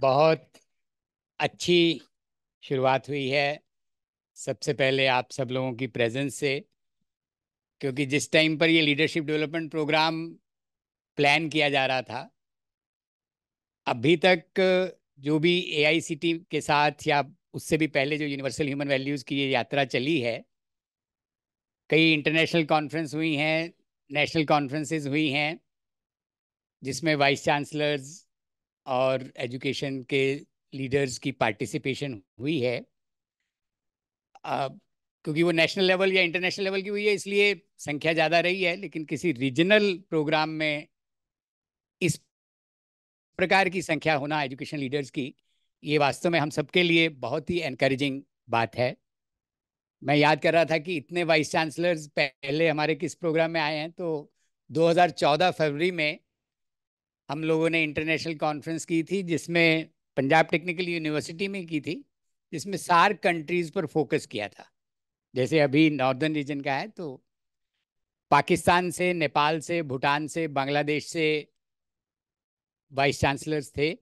बहुत अच्छी शुरुआत हुई है सबसे पहले आप सब लोगों की प्रेजेंस से क्योंकि जिस टाइम पर ये लीडरशिप डेवलपमेंट प्रोग्राम प्लान किया जा रहा था अभी तक जो भी ए के साथ या उससे भी पहले जो यूनिवर्सल ह्यूमन वैल्यूज़ की ये यात्रा चली है कई इंटरनेशनल कॉन्फ्रेंस हुई हैं नेशनल कॉन्फ्रेंसेस हुई हैं जिसमें वाइस चांसलर्स और एजुकेशन के लीडर्स की पार्टिसिपेशन हुई है आ, क्योंकि वो नेशनल लेवल या इंटरनेशनल लेवल की हुई है इसलिए संख्या ज़्यादा रही है लेकिन किसी रीजनल प्रोग्राम में इस प्रकार की संख्या होना एजुकेशन लीडर्स की ये वास्तव में हम सबके लिए बहुत ही एनकरेजिंग बात है मैं याद कर रहा था कि इतने वाइस चांसलर्स पहले हमारे किस प्रोग्राम में आए हैं तो 2014 फरवरी में हम लोगों ने इंटरनेशनल कॉन्फ्रेंस की थी जिसमें पंजाब टेक्निकल यूनिवर्सिटी में की थी जिसमें सार कंट्रीज़ पर फोकस किया था जैसे अभी नॉर्दर्न रीजन का है तो पाकिस्तान से नेपाल से भूटान से बांग्लादेश से वाइस चांसलर्स थे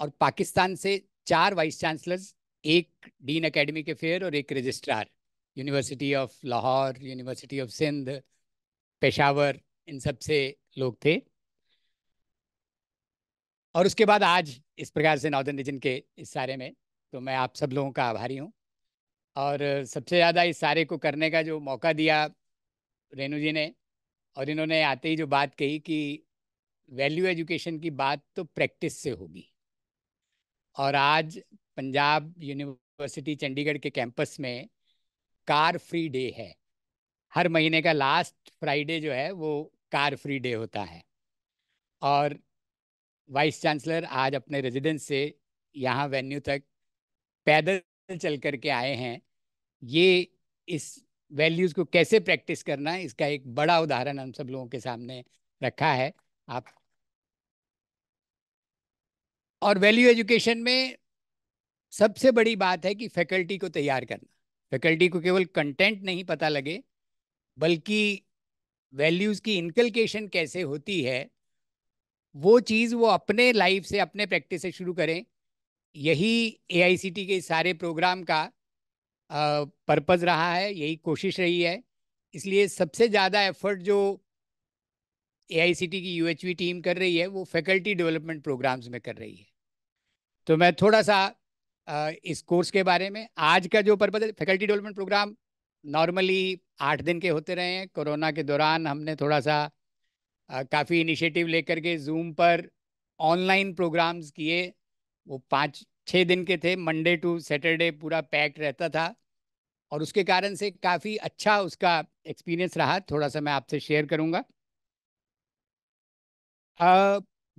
और पाकिस्तान से चार वाइस चांसलर्स एक डीन के फेयर और एक registrar university of Lahore university of Sindh Peshawar इन सब से लोग थे और उसके बाद आज इस प्रकार से नॉर्दर्न रीजन के इस सारे में तो मैं आप सब लोगों का आभारी हूँ और सबसे ज़्यादा इस सारे को करने का जो मौका दिया रेणु जी ने और इन्होंने आते ही जो बात कही कि वैल्यू एजुकेशन की बात तो प्रैक्टिस से होगी और आज पंजाब यूनिवर्सिटी चंडीगढ़ के कैंपस में कार फ्री डे है हर महीने का लास्ट फ्राइडे जो है वो कार फ्री डे होता है और वाइस चांसलर आज अपने रेजिडेंस से यहाँ वेन्यू तक पैदल चल कर के आए हैं ये इस वैल्यूज़ को कैसे प्रैक्टिस करना है इसका एक बड़ा उदाहरण हम सब लोगों के सामने रखा है आप और वैल्यू एजुकेशन में सबसे बड़ी बात है कि फैकल्टी को तैयार करना फैकल्टी को केवल कंटेंट नहीं पता लगे बल्कि वैल्यूज़ की इनकलकेशन कैसे होती है वो चीज़ वो अपने लाइफ से अपने प्रैक्टिस से शुरू करें यही ए के सारे प्रोग्राम का पर्पज़ रहा है यही कोशिश रही है इसलिए सबसे ज़्यादा एफर्ट जो ए की यू टीम कर रही है वो फैकल्टी डेवलपमेंट प्रोग्राम्स में कर रही है तो मैं थोड़ा सा इस कोर्स के बारे में आज का जो पर्पज है फैकल्टी डेवलपमेंट प्रोग्राम नॉर्मली आठ दिन के होते रहे हैं कोरोना के दौरान हमने थोड़ा सा काफ़ी इनिशिएटिव लेकर के जूम पर ऑनलाइन प्रोग्राम्स किए वो पाँच छः दिन के थे मंडे टू सैटरडे पूरा पैक रहता था और उसके कारण से काफ़ी अच्छा उसका एक्सपीरियंस रहा थोड़ा सा मैं आपसे शेयर करूँगा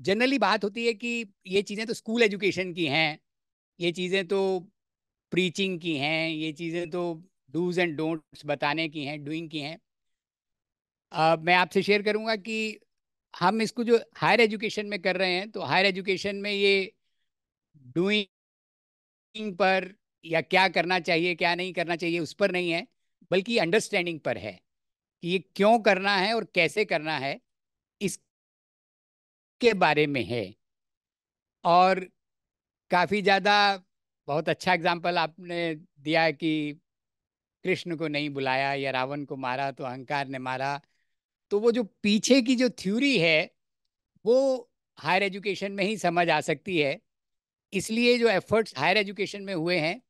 जनरली बात होती है कि ये चीज़ें तो स्कूल एजुकेशन की हैं ये चीज़ें तो प्रीचिंग की हैं ये चीज़ें तो डूज एंड डोंट्स बताने की हैं डूइंग की हैं आ, मैं आपसे शेयर करूंगा कि हम इसको जो हायर एजुकेशन में कर रहे हैं तो हायर एजुकेशन में ये डूइंग पर या क्या करना चाहिए क्या नहीं करना चाहिए उस पर नहीं है बल्कि अंडरस्टैंडिंग पर है कि ये क्यों करना है और कैसे करना है इसके बारे में है और काफ़ी ज़्यादा बहुत अच्छा एग्जाम्पल आपने दिया कि कृष्ण को नहीं बुलाया या रावण को मारा तो अहंकार ने मारा तो वो जो पीछे की जो थ्योरी है वो हायर एजुकेशन में ही समझ आ सकती है इसलिए जो एफर्ट्स हायर एजुकेशन में हुए हैं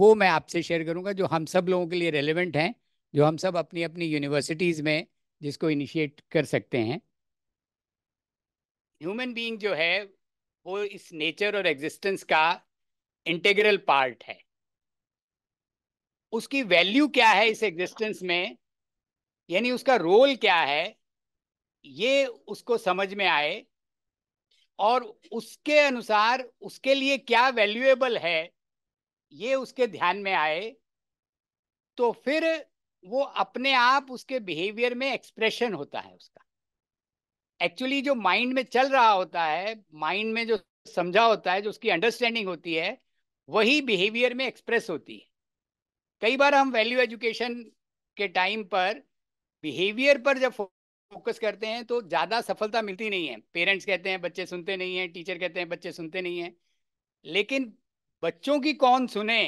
वो मैं आपसे शेयर करूंगा जो हम सब लोगों के लिए रेलिवेंट हैं जो हम सब अपनी अपनी यूनिवर्सिटीज़ में जिसको इनिशिएट कर सकते हैं ह्यूमन बीइंग जो है वो इस नेचर और एग्जिस्टेंस का इंटेग्रल पार्ट है उसकी वैल्यू क्या है इस एग्जिस्टेंस में यानी उसका रोल क्या है ये उसको समझ में आए और उसके अनुसार उसके लिए क्या वैल्यूएबल है ये उसके ध्यान में आए तो फिर वो अपने आप उसके बिहेवियर में एक्सप्रेशन होता है उसका एक्चुअली जो माइंड में चल रहा होता है माइंड में जो समझा होता है जो उसकी अंडरस्टैंडिंग होती है वही बिहेवियर में एक्सप्रेस होती है कई बार हम वैल्यू एजुकेशन के टाइम पर बिहेवियर पर जब फोकस करते हैं तो ज़्यादा सफलता मिलती नहीं है पेरेंट्स कहते हैं बच्चे सुनते नहीं हैं टीचर कहते हैं बच्चे सुनते नहीं हैं लेकिन बच्चों की कौन सुने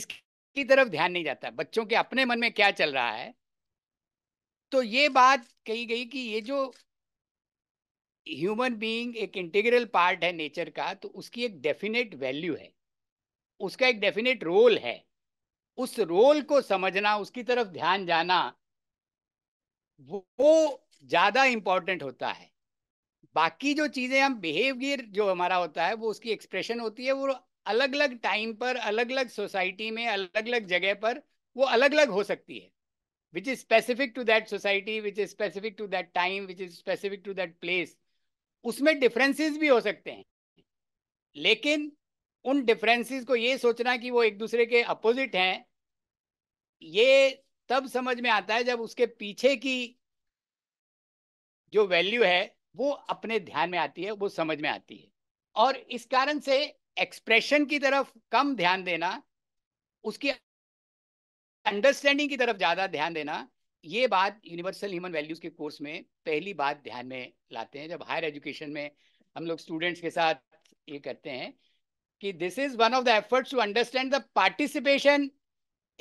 इसकी तरफ ध्यान नहीं जाता बच्चों के अपने मन में क्या चल रहा है तो ये बात कही गई कि ये जो ह्यूमन बीइंग एक इंटीग्रल पार्ट है नेचर का तो उसकी एक डेफिनेट वैल्यू है उसका एक डेफिनेट रोल है उस रोल को समझना उसकी तरफ ध्यान जाना वो ज्यादा इंपॉर्टेंट होता है बाकी जो चीजें हम बिहेवियर जो हमारा होता है वो उसकी एक्सप्रेशन होती है वो अलग अलग टाइम पर अलग अलग सोसाइटी में अलग अलग जगह पर वो अलग अलग हो सकती है which is specific to that society which is specific to that time which is specific to that place उसमें डिफरेंसेस भी हो सकते हैं लेकिन उन डिफरेंसेस को ये सोचना कि वो एक दूसरे के अपोजिट हैं ये तब समझ में आता है जब उसके पीछे की जो वैल्यू है वो अपने ध्यान में आती है वो समझ में आती है और इस कारण से एक्सप्रेशन की तरफ कम ध्यान देना उसकी अंडरस्टैंडिंग की तरफ ज़्यादा ध्यान देना ये बात यूनिवर्सल ह्यूमन वैल्यूज़ के कोर्स में पहली बात ध्यान में लाते हैं जब हायर एजुकेशन में हम लोग स्टूडेंट्स के साथ ये करते हैं कि this is one of the efforts to understand the participation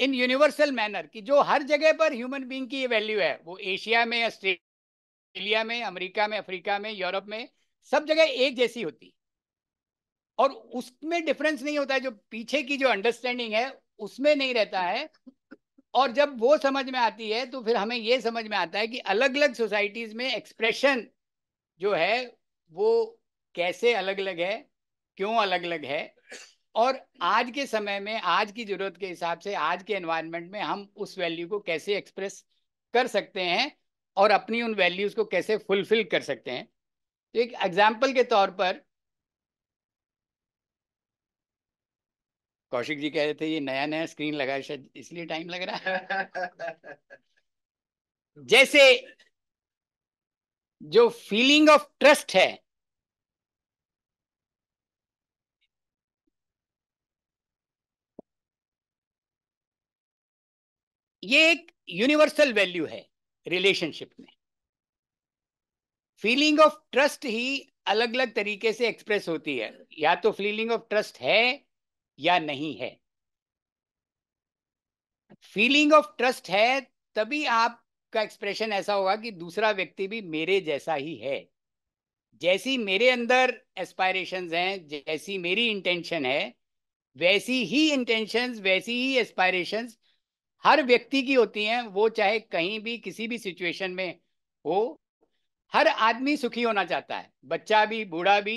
in universal manner कि जो हर जगह पर ह्यूमन बींग की ये वैल्यू है वो एशिया में ऑस्ट्रेलिया में अमेरिका में अफ्रीका में यूरोप में सब जगह एक जैसी होती और उसमें डिफरेंस नहीं होता है जो पीछे की जो अंडरस्टैंडिंग है उसमें नहीं रहता है और जब वो समझ में आती है तो फिर हमें ये समझ में आता है कि अलग अलग सोसाइटीज में एक्सप्रेशन जो है वो कैसे अलग अलग है क्यों अलग अलग है और आज के समय में आज की जरूरत के हिसाब से आज के एनवायरनमेंट में हम उस वैल्यू को कैसे एक्सप्रेस कर सकते हैं और अपनी उन वैल्यूज को कैसे फुलफिल कर सकते हैं तो एक एग्जाम्पल के तौर पर कौशिक जी कह रहे थे ये नया नया स्क्रीन लगा शायद इसलिए टाइम लग रहा है जैसे जो फीलिंग ऑफ ट्रस्ट है ये एक यूनिवर्सल वैल्यू है रिलेशनशिप में फीलिंग ऑफ ट्रस्ट ही अलग अलग तरीके से एक्सप्रेस होती है या तो फीलिंग ऑफ ट्रस्ट है या नहीं है फीलिंग ऑफ ट्रस्ट है तभी आपका एक्सप्रेशन ऐसा होगा कि दूसरा व्यक्ति भी मेरे जैसा ही है जैसी मेरे अंदर एस्पायरेशंस हैं जैसी मेरी इंटेंशन है वैसी ही इंटेंशंस वैसी ही एस्पायरेशंस हर व्यक्ति की होती हैं वो चाहे कहीं भी किसी भी सिचुएशन में हो हर आदमी सुखी होना चाहता है बच्चा भी बूढ़ा भी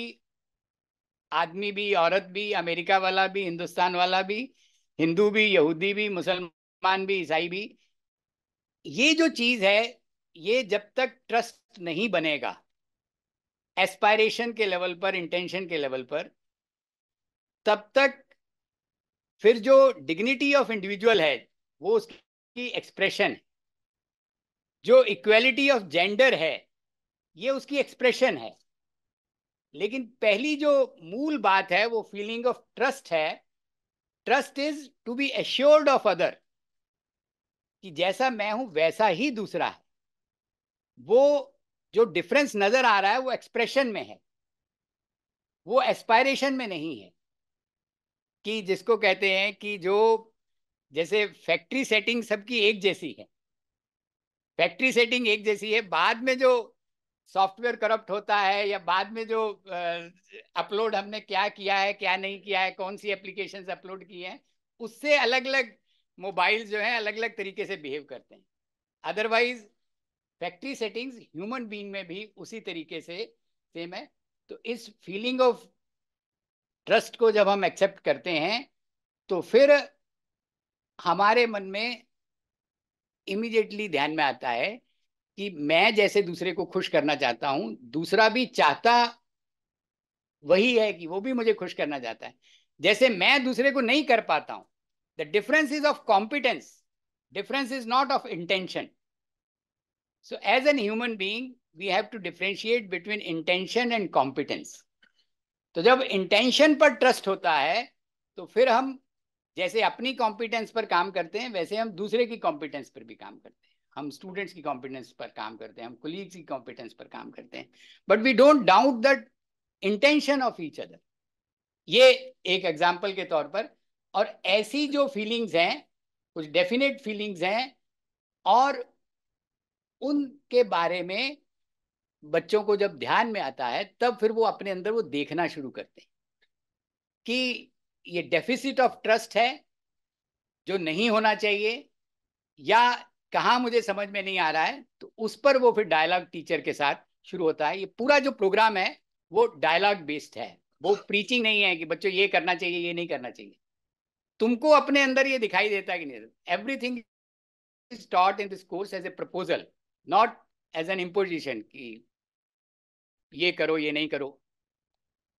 आदमी भी औरत भी अमेरिका वाला भी हिंदुस्तान वाला भी हिंदू भी यहूदी भी मुसलमान भी ईसाई भी ये जो चीज़ है ये जब तक ट्रस्ट नहीं बनेगा एस्पायरेशन के लेवल पर इंटेंशन के लेवल पर तब तक फिर जो डिग्निटी ऑफ इंडिविजुअल है वो उसकी एक्सप्रेशन है जो इक्वेलिटी ऑफ जेंडर है ये उसकी एक्सप्रेशन है लेकिन पहली जो मूल बात है वो फीलिंग ऑफ ट्रस्ट है trust is to be assured of other कि जैसा मैं हूं वैसा ही दूसरा है वो जो डिफरेंस नजर आ रहा है वो एक्सप्रेशन में है वो एस्पायरेशन में नहीं है कि जिसको कहते हैं कि जो जैसे फैक्ट्री सेटिंग सबकी एक जैसी है फैक्ट्री सेटिंग एक जैसी है बाद में जो सॉफ्टवेयर करप्ट होता है या बाद में जो अपलोड हमने क्या किया है क्या नहीं किया है कौन सी एप्लीकेशन अपलोड की हैं उससे अलग अलग मोबाइल जो है अलग अलग तरीके से बिहेव करते हैं otherwise factory settings human being में भी उसी तरीके से सेम है तो इस फीलिंग ऑफ ट्रस्ट को जब हम एक्सेप्ट करते हैं तो फिर हमारे मन में इमीडिएटली ध्यान में आता है कि मैं जैसे दूसरे को खुश करना चाहता हूं दूसरा भी चाहता वही है कि वो भी मुझे खुश करना चाहता है जैसे मैं दूसरे को नहीं कर पाता हूं the difference is of competence difference is not of intention so as an human being we have to differentiate between intention and competence तो जब इंटेंशन पर ट्रस्ट होता है तो फिर हम जैसे अपनी कॉम्पिटेंस पर काम करते हैं वैसे हम दूसरे की कॉम्पिटेंस पर भी काम करते हैं हम स्टूडेंट्स की कॉम्पिटेंस पर काम करते हैं हम कोलीग्स की कॉम्पिटेंस पर काम करते हैं but we don't doubt that intention of each other ये एक एग्जाम्पल के तौर पर और ऐसी जो फीलिंग्स हैं कुछ डेफिनेट फीलिंग्स हैं और उनके बारे में बच्चों को जब ध्यान में आता है तब फिर वो अपने अंदर वो देखना शुरू करते हैं कि ये डेफिसिट ऑफ ट्रस्ट है जो नहीं होना चाहिए या कहाँ मुझे समझ में नहीं आ रहा है तो उस पर वो फिर डायलॉग टीचर के साथ शुरू होता है ये पूरा जो प्रोग्राम है वो डायलॉग बेस्ड है वो प्रीचिंग नहीं है कि बच्चों ये करना चाहिए ये नहीं करना चाहिए तुमको अपने अंदर ये दिखाई देता है कि नहीं everything is taught in this course as a proposal not as an imposition कि ये करो ये नहीं करो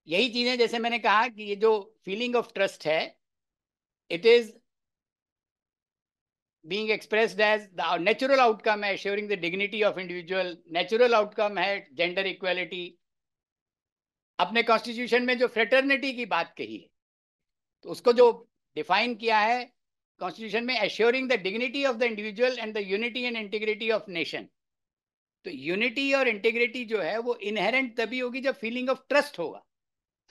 यही चीजें जैसे मैंने कहा कि ये जो फीलिंग ऑफ ट्रस्ट है it is express as the natural outcome है assuring the dignity of individual natural outcome है जेंडर इक्वेलिटी अपने कॉन्स्टिट्यूशन में जो फ्रेटर्निटी की बात कही है तो उसको जो डिफाइन किया है कॉन्स्टिट्यूशन में assuring the dignity of the individual and the unity and integrity of nation तो यूनिटी और इंटीग्रिटी जो है वो इनहेरेंट तभी होगी जब फीलिंग ऑफ ट्रस्ट होगा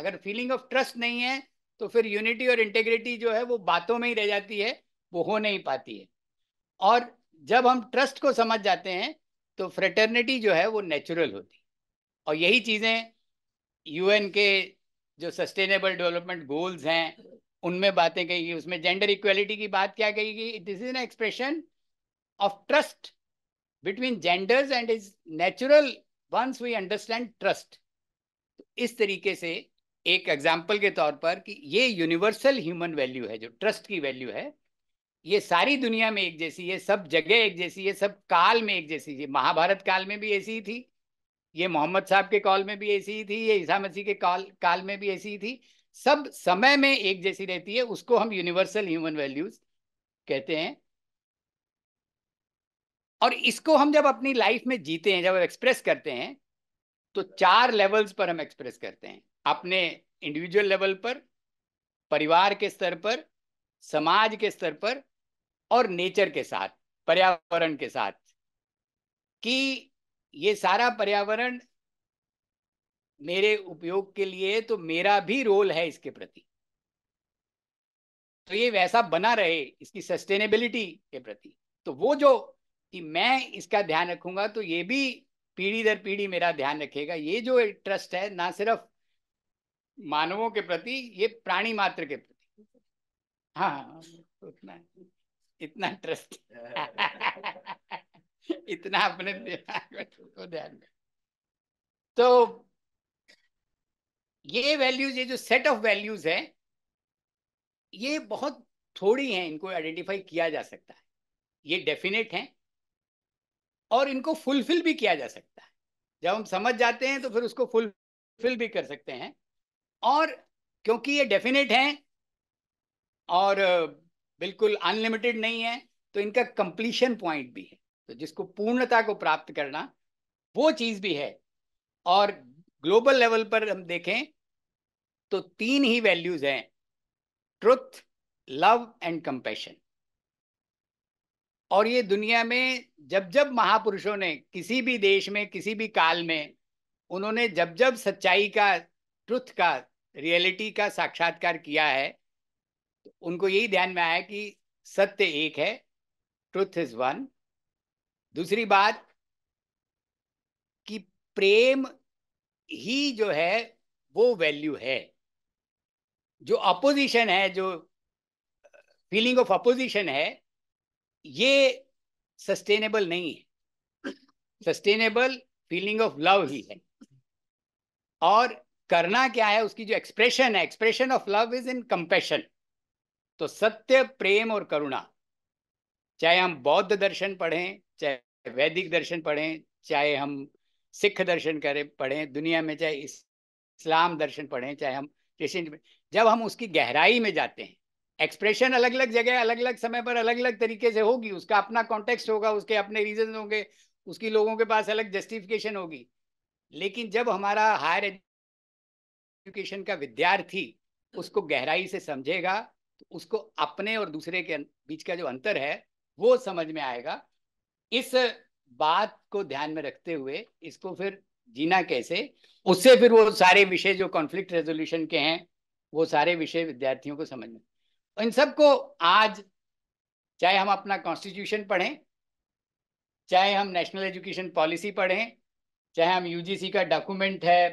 अगर फीलिंग ऑफ ट्रस्ट नहीं है तो फिर यूनिटी और इंटेग्रिटी जो है वो बातों में ही रह जाती है वो हो नहीं पाती है और जब हम ट्रस्ट को समझ जाते हैं तो फ्रेटर्निटी जो है वो नेचुरल होती है और यही चीज़ें यूएन के जो सस्टेनेबल डेवलपमेंट गोल्स हैं उनमें बातें कही गई उसमें जेंडर इक्वलिटी की बात क्या कही गई this is an expression of trust between genders and is natural once we understand trust इस तरीके से एक एग्जाम्पल के तौर पर कि ये यूनिवर्सल ह्यूमन वैल्यू है जो ट्रस्ट की वैल्यू है ये सारी दुनिया में एक जैसी है सब जगह एक जैसी है सब काल में एक जैसी है महाभारत काल में भी ऐसी ही थी ये मोहम्मद साहब के कॉल में भी ऐसी ही थी ये ईसा मसीह के कॉल काल में भी ऐसी ही थी सब समय में एक जैसी रहती है उसको हम यूनिवर्सल ह्यूमन वैल्यूज कहते हैं और इसको हम जब अपनी लाइफ में जीते हैं जब एक्सप्रेस करते हैं तो चार लेवल्स पर हम एक्सप्रेस करते हैं अपने इंडिविजुअल लेवल पर परिवार के स्तर पर समाज के स्तर पर और नेचर के साथ पर्यावरण के साथ कि ये सारा पर्यावरण मेरे उपयोग के लिए तो मेरा भी रोल है इसके प्रति तो ये वैसा बना रहे इसकी सस्टेनेबिलिटी के प्रति तो वो जो कि मैं इसका ध्यान रखूंगा तो ये भी पीढ़ी दर पीढ़ी मेरा ध्यान रखेगा ये जो ट्रस्ट है ना सिर्फ मानवों के प्रति ये प्राणी मात्र के प्रति हाँ इतना ट्रस्ट इतना अपने दिमाग को ध्यान तो ये वैल्यूज ये जो सेट ऑफ वैल्यूज है ये बहुत थोड़ी हैं इनको आइडेंटिफाई किया जा सकता है ये डेफिनेट हैं और इनको फुलफिल भी किया जा सकता है जब हम समझ जाते हैं तो फिर उसको फुलफिल भी कर सकते हैं और क्योंकि ये डेफिनेट हैं और बिल्कुल अनलिमिटेड नहीं है तो इनका कंप्लीशन पॉइंट भी है तो जिसको पूर्णता को प्राप्त करना वो चीज भी है और ग्लोबल लेवल पर हम देखें तो तीन ही वैल्यूज हैं ट्रुथ लव एंड कंपेशन और ये दुनिया में जब जब महापुरुषों ने किसी भी देश में किसी भी काल में उन्होंने जब जब सच्चाई का ट्रुथ का रियलिटी का साक्षात्कार किया है तो उनको यही ध्यान में आया कि सत्य एक है ट्रुथ इज वन दूसरी बात कि प्रेम ही जो है वो वैल्यू है जो अपोजिशन है जो फीलिंग ऑफ अपोजिशन है ये सस्टेनेबल नहीं है सस्टेनेबल फीलिंग ऑफ लव ही है और करना क्या है उसकी जो एक्सप्रेशन है expression of love is in compassion तो सत्य प्रेम और करुणा चाहे हम बौद्ध दर्शन पढ़ें चाहे वैदिक दर्शन पढ़ें चाहे हम सिख दर्शन करें पढ़ें दुनिया में चाहे इस्लाम दर्शन पढ़ें चाहे हम क्रिश्चन जब हम उसकी गहराई में जाते हैं एक्सप्रेशन अलग अलग जगह अलग अलग समय पर अलग अलग तरीके से होगी उसका अपना कॉन्टेक्स्ट होगा उसके अपने रीजन होंगे उसकी लोगों के पास अलग जस्टिफिकेशन होगी लेकिन जब हमारा हायर एजुकेशन का विद्यार्थी उसको गहराई से समझेगा तो उसको अपने और दूसरे के अं-, बीच का जो अंतर है वो समझ में आएगा इस बात को ध्यान में रखते हुए इसको फिर जीना कैसे उससे फिर वो सारे विषय जो कॉन्फ्लिक्ट रेजोल्यूशन के हैं वो सारे विषय विद्यार्थियों को समझना में तो इन सबको आज चाहे हम अपना कॉन्स्टिट्यूशन पढ़ें चाहे हम नेशनल एजुकेशन पॉलिसी पढ़ें चाहे हम यूजीसी का डॉक्यूमेंट है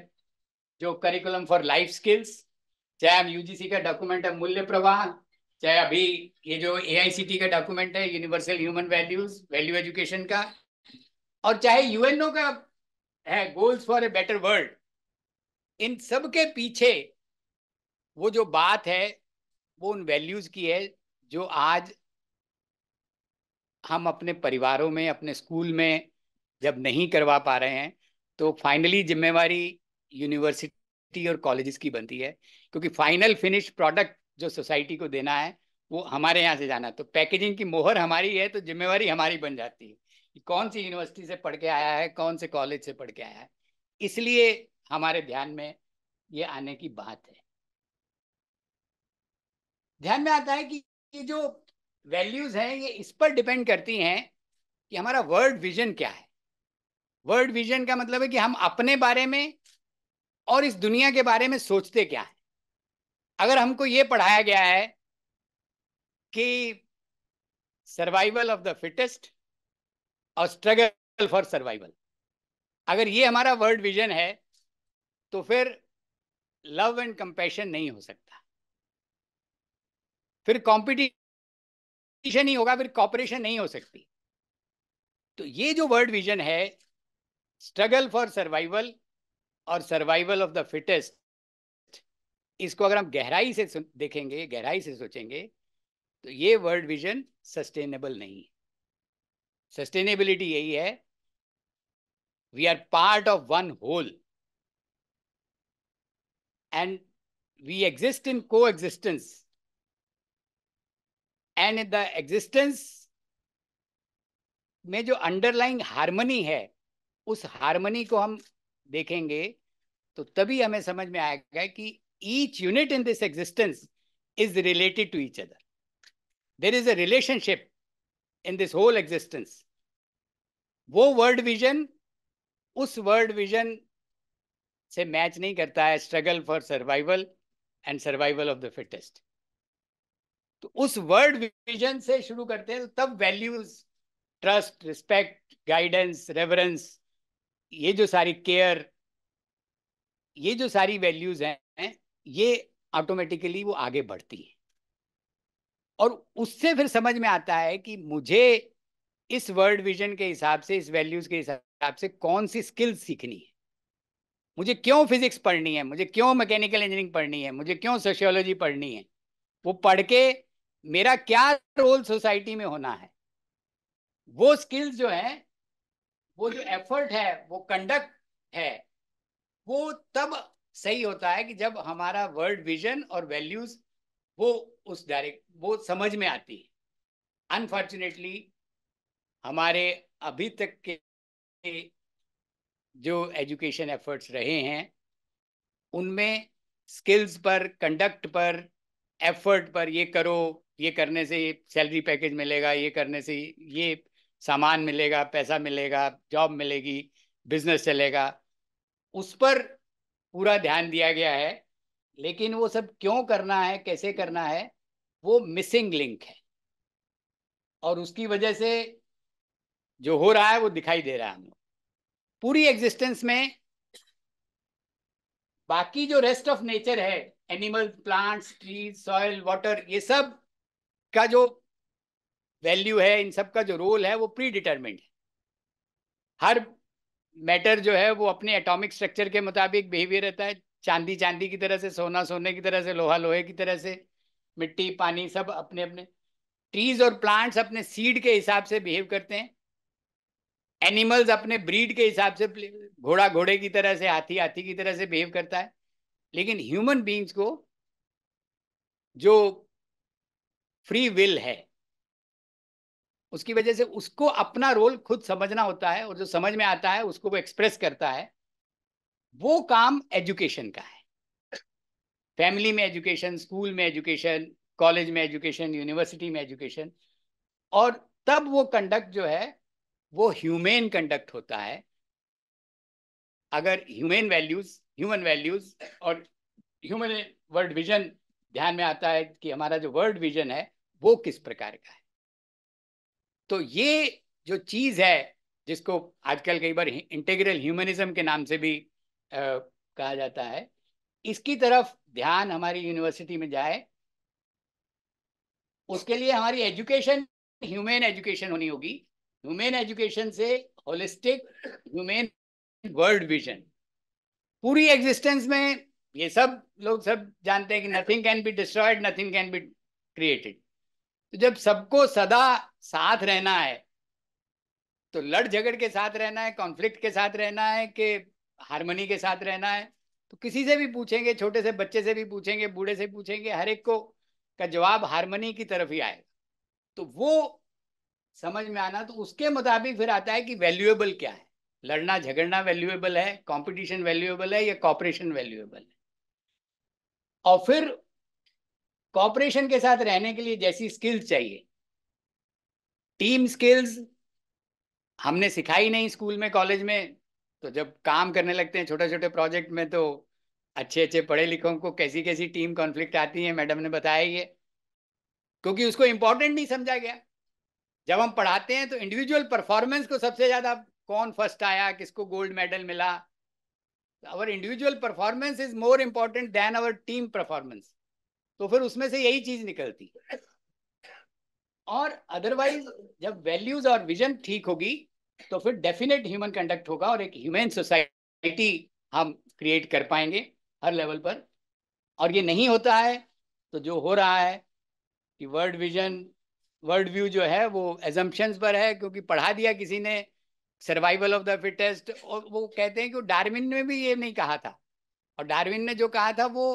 जो करिकुलम फॉर लाइफ स्किल्स चाहे हम यूजीसी का डॉक्यूमेंट है मूल्य प्रवाह चाहे अभी ये जो ए का डॉक्यूमेंट है universal human values value education का और चाहे यूएनओ का है goals for a better world इन सब के पीछे वो जो बात है वो उन वैल्यूज की है जो आज हम अपने परिवारों में अपने स्कूल में जब नहीं करवा पा रहे हैं तो फाइनली जिम्मेवारी यूनिवर्सिटी और कॉलेजेस की बनती है क्योंकि फाइनल फिनिश प्रोडक्ट जो सोसाइटी को देना है वो हमारे यहाँ से जाना तो पैकेजिंग की मोहर हमारी है तो जिम्मेवारी हमारी बन जाती है कौन सी यूनिवर्सिटी से पढ़ के आया है कौन से कॉलेज से पढ़ के आया है इसलिए हमारे ध्यान में ये आने की बात है ध्यान में आता है कि ये जो वैल्यूज हैं ये इस पर डिपेंड करती हैं कि हमारा वर्ल्ड विजन क्या है वर्ल्ड विजन का मतलब है कि हम अपने बारे में और इस दुनिया के बारे में सोचते क्या है अगर हमको ये पढ़ाया गया है कि सर्वाइवल ऑफ द फिटेस्ट और स्ट्रगल फॉर सर्वाइवल अगर ये हमारा वर्ल्ड विजन है तो फिर लव एंड कंपेशन नहीं हो सकता फिर कॉम्पिटिशन ही होगा फिर कॉपरेशन नहीं हो सकती तो ये जो वर्ल्ड विजन है स्ट्रगल फॉर सर्वाइवल और सर्वाइवल ऑफ द फिटेस्ट इसको अगर हम गहराई से देखेंगे गहराई से सोचेंगे तो ये वर्ल्ड विजन सस्टेनेबल नहीं है सस्टेनेबिलिटी यही है we are part of one whole and we exist in coexistence and the existence में जो अंडरलाइंग हारमोनी है उस हारमोनी को हम देखेंगे तो तभी हमें समझ में आएगा कि each unit in this existence is related to each other there is a relationship in this whole existence वो वर्ल्ड विजन उस वर्ल्ड विजन से मैच नहीं करता है struggle for survival and survival of the fittest तो उस world vision से शुरू करते हैं तो तब values trust respect guidance reverence ये जो सारी केयर ये जो सारी वैल्यूज हैं ये ऑटोमेटिकली वो आगे बढ़ती है और उससे फिर समझ में आता है कि मुझे इस वर्ल्ड विजन के हिसाब से इस वैल्यूज के हिसाब से कौन सी स्किल सीखनी है मुझे क्यों फिजिक्स पढ़नी है मुझे क्यों मैकेनिकल इंजीनियरिंग पढ़नी है मुझे क्यों सोशियोलॉजी पढ़नी है वो पढ़ के मेरा क्या रोल सोसाइटी में होना है वो स्किल्स जो है वो जो एफर्ट है वो कंडक्ट है वो तब सही होता है कि जब हमारा वर्ल्ड विजन और वैल्यूज वो उस डायरेक्ट वो समझ में आती है अनफॉर्चुनेटली हमारे अभी तक के जो एजुकेशन एफर्ट्स रहे हैं उनमें स्किल्स पर कंडक्ट पर एफर्ट पर ये करो ये करने से सैलरी पैकेज मिलेगा ये करने से ये सामान मिलेगा पैसा मिलेगा जॉब मिलेगी बिजनेस चलेगा उस पर पूरा ध्यान दिया गया है लेकिन वो सब क्यों करना है कैसे करना है वो मिसिंग लिंक है और उसकी वजह से जो हो रहा है वो दिखाई दे रहा है हम लोग पूरी एग्जिस्टेंस में बाकी जो रेस्ट ऑफ नेचर है animal plants trees soil water ये सब का जो वैल्यू है इन सब का जो रोल है वो प्री डिटर्मेंट है हर मैटर जो है वो अपने एटॉमिक स्ट्रक्चर के मुताबिक बिहेवियर रहता है चांदी चांदी की तरह से सोना सोने की तरह से लोहा लोहे की तरह से मिट्टी पानी सब अपने अपने ट्रीज और प्लांट्स अपने सीड के हिसाब से बिहेव करते हैं एनिमल्स अपने ब्रीड के हिसाब से घोड़ा घोड़े की तरह से हाथी हाथी की तरह से बिहेव करता है लेकिन ह्यूमन बींग्स को जो फ्री विल है उसकी वजह से उसको अपना रोल खुद समझना होता है और जो समझ में आता है उसको वो एक्सप्रेस करता है वो काम एजुकेशन का है फैमिली में एजुकेशन स्कूल में एजुकेशन कॉलेज में एजुकेशन यूनिवर्सिटी में एजुकेशन और तब वो कंडक्ट जो है वो ह्यूमेन कंडक्ट होता है अगर ह्यूमेन वैल्यूज ह्यूमन वैल्यूज और ह्यूमन वर्ल्ड विजन ध्यान में आता है कि हमारा जो वर्ल्ड विजन है वो किस प्रकार का है तो ये जो चीज़ है जिसको आजकल कई बार इंटेग्रल ह्यूमनिज्म के नाम से भी आ, कहा जाता है इसकी तरफ ध्यान हमारी यूनिवर्सिटी में जाए उसके लिए हमारी एजुकेशन ह्यूमेन एजुकेशन होनी होगी ह्यूमेन एजुकेशन से होलिस्टिक ह्यूमेन वर्ल्ड विजन पूरी एग्जिस्टेंस में ये सब लोग सब जानते हैं कि nothing can be destroyed nothing can be created तो जब सबको सदा साथ रहना है तो लड़ झगड़ के साथ रहना है कॉन्फ्लिक्ट के साथ रहना है कि हारमोनी के साथ रहना है तो किसी से भी पूछेंगे छोटे से बच्चे से भी पूछेंगे बूढ़े से पूछेंगे हर एक को का जवाब हारमोनी की तरफ ही आएगा तो वो समझ में आना तो उसके मुताबिक फिर आता है कि वैल्यूएबल क्या है लड़ना झगड़ना वैल्यूएबल है कंपटीशन वैल्यूएबल है या कॉपरेशन वैल्यूएबल है और फिर कॉपरेशन के साथ रहने के लिए जैसी स्किल्स चाहिए टीम स्किल्स हमने सिखाई नहीं स्कूल में कॉलेज में तो जब काम करने लगते हैं छोटे छोटे प्रोजेक्ट में तो अच्छे अच्छे पढ़े लिखों को कैसी कैसी टीम कॉन्फ्लिक्ट आती है मैडम ने बताया ये क्योंकि उसको इम्पोर्टेंट नहीं समझा गया जब हम पढ़ाते हैं तो इंडिविजुअल परफॉर्मेंस को सबसे ज़्यादा कौन फर्स्ट आया किसको गोल्ड मेडल मिला our individual performance is more important than our team performance तो फिर उसमें से यही चीज निकलती और अदरवाइज जब वैल्यूज और विजन ठीक होगी तो फिर डेफिनेट ह्यूमन कंडक्ट होगा और एक ह्यूमन सोसाइटी हम क्रिएट कर पाएंगे हर लेवल पर और ये नहीं होता है तो जो हो रहा है कि वर्ल्ड विजन वर्ल्ड व्यू जो है वो एजम्पन्स पर है क्योंकि पढ़ा दिया किसी ने सर्वाइवल ऑफ द फिटेस्ट और वो कहते हैं कि डार्विन ने भी ये नहीं कहा था और डार्विन ने जो कहा था वो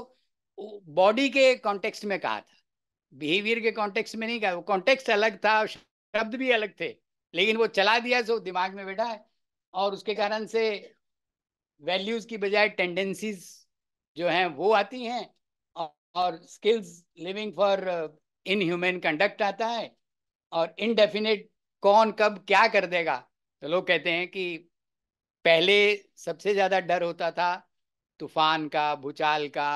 बॉडी के कॉन्टेक्स्ट में कहा था बिहेवियर के कॉन्टेक्स्ट में नहीं कहा वो कॉन्टेक्स्ट अलग था शब्द भी अलग थे लेकिन वो चला दिया जो दिमाग में बैठा है और उसके कारण से वैल्यूज की बजाय टेंडेंसीज जो हैं वो आती हैं और skills living for in human conduct आता है और इनडेफिनेट कौन कब क्या कर देगा तो लोग कहते हैं कि पहले सबसे ज़्यादा डर होता था तूफान का भूचाल का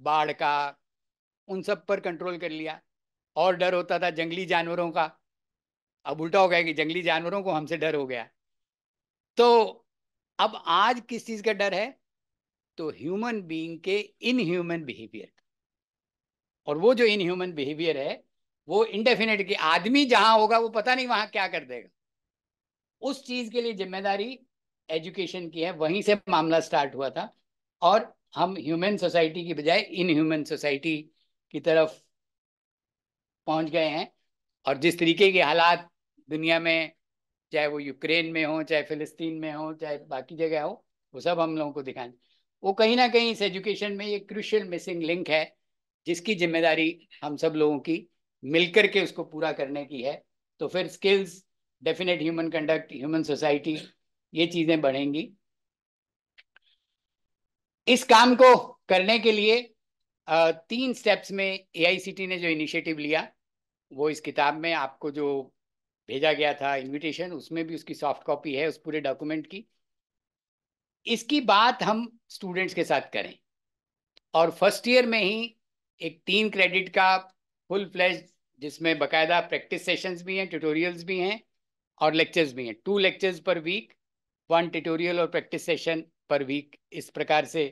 बाढ़ का उन सब पर कंट्रोल कर लिया और डर होता था जंगली जानवरों का अब उल्टा हो गया कि जंगली जानवरों को हमसे डर हो गया तो अब आज किस चीज़ का डर है तो ह्यूमन बीइंग के इनह्यूमन बिहेवियर और वो जो इनह्यूमन बिहेवियर है वो इंडेफिनेट की आदमी जहां होगा वो पता नहीं वहां क्या कर देगा उस चीज के लिए जिम्मेदारी एजुकेशन की है वहीं से मामला स्टार्ट हुआ था और हम ह्यूमन सोसाइटी की बजाय इनह्यूमन सोसाइटी की तरफ पहुंच गए हैं और जिस तरीके के हालात दुनिया में चाहे वो यूक्रेन में हो चाहे फिलिस्तीन में हो चाहे बाकी जगह हो वो सब हम लोगों को दिखाएं वो कहीं ना कहीं इस एजुकेशन में ये क्रूशल मिसिंग लिंक है जिसकी जिम्मेदारी हम सब लोगों की मिलकर के उसको पूरा करने की है तो फिर skills definite human conduct human society ये चीज़ें बढ़ेंगी इस काम को करने के लिए तीन स्टेप्स में एआईसीटी ने जो इनिशिएटिव लिया वो इस किताब में आपको जो भेजा गया था इनविटेशन उसमें भी उसकी सॉफ्ट कॉपी है उस पूरे डॉक्यूमेंट की इसकी बात हम स्टूडेंट्स के साथ करें और फर्स्ट ईयर में ही एक तीन क्रेडिट का फुल फ्लैश जिसमें बकायदा प्रैक्टिस सेशंस भी हैं ट्यूटोरियल्स भी हैं और लेक्चर्स भी हैं two lectures per week one tutorial और प्रैक्टिस सेशन पर वीक इस प्रकार से